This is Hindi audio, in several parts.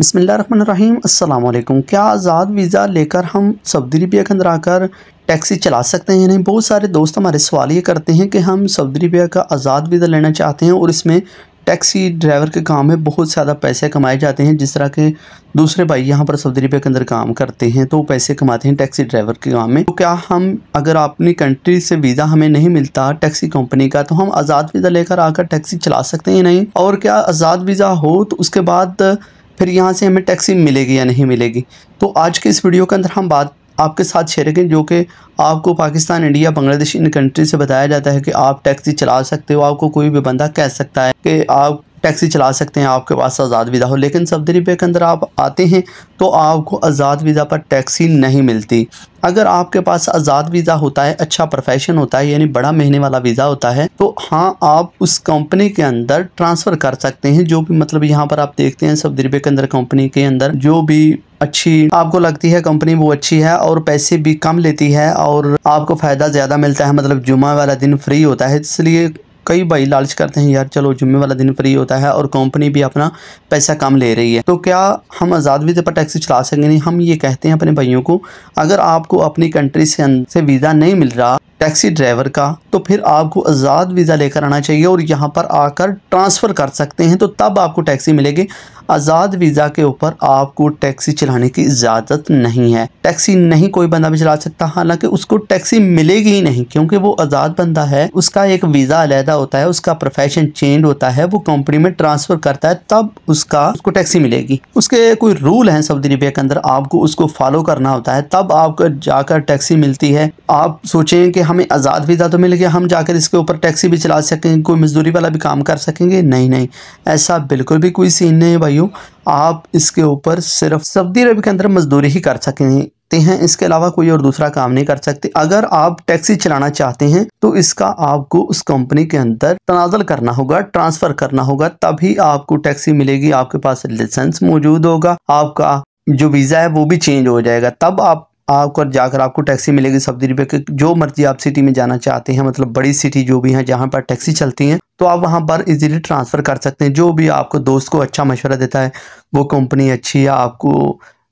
बसमीम अल्लाम क्या आज़ाद वीज़ा लेकर हम सऊदी अरबिया के अंदर आकर टैक्सी चला सकते हैं नहीं बहुत सारे दोस्त हमारे सवाल ये करते हैं कि हम सऊदी अरबिया का आज़ाद वीज़ा लेना चाहते हैं और इसमें टैक्सी ड्राइवर के काम में बहुत ज़्यादा पैसे कमाए जाते हैं जिस तरह के दूसरे भाई यहाँ पर सऊदी अरबिया के अंदर काम करते हैं तो पैसे कमाते हैं टैक्सी ड्राइवर के काम में तो क्या हम अगर अपनी कंट्री से वीज़ा हमें नहीं मिलता टैक्सी कंपनी का तो हम आज़ाद वीज़ा लेकर आकर टैक्सी चला सकते हैं नहीं और क्या आज़ाद वीज़ा हो तो उसके बाद फिर यहाँ से हमें टैक्सी मिलेगी या नहीं मिलेगी तो आज के इस वीडियो के अंदर हम बात आपके साथ शेयर करें जो कि आपको पाकिस्तान इंडिया बांग्लादेश इन कंट्री से बताया जाता है कि आप टैक्सी चला सकते हो आपको कोई भी बंदा कह सकता है कि आप टैक्सी चला सकते हैं आपके पास आज़ाद वीज़ा हो लेकिन सऊदी अरबिया के अंदर आप आते हैं तो आपको आज़ाद वीज़ा पर टैक्सी नहीं मिलती अगर आपके पास आज़ाद वीज़ा होता है अच्छा प्रोफेशन होता है यानी बड़ा महीने वाला वीज़ा होता है तो हाँ आप उस कंपनी के अंदर ट्रांसफ़र कर सकते हैं जो भी मतलब यहाँ पर आप देखते हैं सऊदी अरबिया के अंदर कंपनी के अंदर जो भी अच्छी आपको लगती है कंपनी वो अच्छी है और पैसे भी कम लेती है और आपको फ़ायदा ज़्यादा मिलता है मतलब जुमा वाला दिन फ्री होता है इसलिए कई भाई लालच करते हैं यार चलो जुम्मे वाला दिन फ्री होता है और कंपनी भी अपना पैसा कम ले रही है तो क्या हम आज़ाद वीज़े पर टैक्सी चला सकेंगे नहीं हम ये कहते हैं अपने भाइयों को अगर आपको अपनी कंट्री से से वीज़ा नहीं मिल रहा टैक्सी ड्राइवर का तो फिर आपको आज़ाद वीज़ा लेकर आना चाहिए और यहाँ पर आकर ट्रांसफ़र कर सकते हैं तो तब आपको टैक्सी मिलेगी आज़ाद वीज़ा के ऊपर आपको टैक्सी चलाने की इजाज़त नहीं है टैक्सी नहीं कोई बंदा भी चला सकता हालांकि उसको टैक्सी मिलेगी ही नहीं क्योंकि वो आज़ाद बंदा है उसका एक वीज़ा अलहदा होता है उसका प्रोफेशन चेंज होता है वो कंपनी में ट्रांसफ़र करता है तब उसका उसको टैक्सी मिलेगी उसके कोई रूल हैं सऊदी अरबिया के अंदर आपको उसको फॉलो करना होता है तब आपको जाकर टैक्सी मिलती है आप सोचें कि हमें आज़ाद वीज़ा तो मिल गया हम जाकर इसके ऊपर टैक्सी भी चला सकेंगे कोई मजदूरी वाला भी काम कर सकेंगे नहीं नहीं ऐसा बिल्कुल भी कोई सीन नहीं है भाइयों आप इसके ऊपर सिर्फ सऊदी अरब के अंदर मजदूरी ही कर सकेंगे सकते हैं इसके अलावा कोई और दूसरा काम नहीं कर सकते अगर आप टैक्सी चलाना चाहते हैं तो इसका आपको उस कंपनी के अंदर तनाजल करना होगा ट्रांसफर करना होगा तभी आपको टैक्सी मिलेगी आपके पास लाइसेंस मौजूद होगा आपका जो वीज़ा है वो भी चेंज हो जाएगा तब आप आपको जाकर आपको टैक्सी मिलेगी सब्जी रुपये जो मर्जी आप सिटी में जाना चाहते हैं मतलब बड़ी सिटी जो भी है जहाँ पर टैक्सी चलती हैं तो आप वहाँ पर इजीली ट्रांसफ़र कर सकते हैं जो भी आपको दोस्त को अच्छा मशवरा देता है वो कंपनी अच्छी है आपको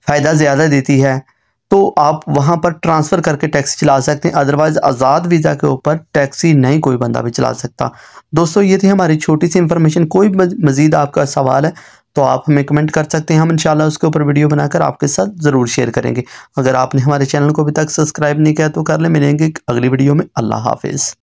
फ़ायदा ज़्यादा देती है तो आप वहाँ पर ट्रांसफ़र करके टैक्सी चला सकते हैं अदरवाइज़ आज़ाद वीज़ा के ऊपर टैक्सी नहीं कोई बंदा भी चला सकता दोस्तों ये थी हमारी छोटी सी इन्फॉर्मेशन कोई मज़ीद आपका सवाल है तो आप हमें कमेंट कर सकते हैं हम इंशाल्लाह उसके ऊपर वीडियो बनाकर आपके साथ ज़रूर शेयर करेंगे अगर आपने हमारे चैनल को अभी तक सब्सक्राइब नहीं किया तो कर ले मिलेंगे अगली वीडियो में अल्लाह हाफिज़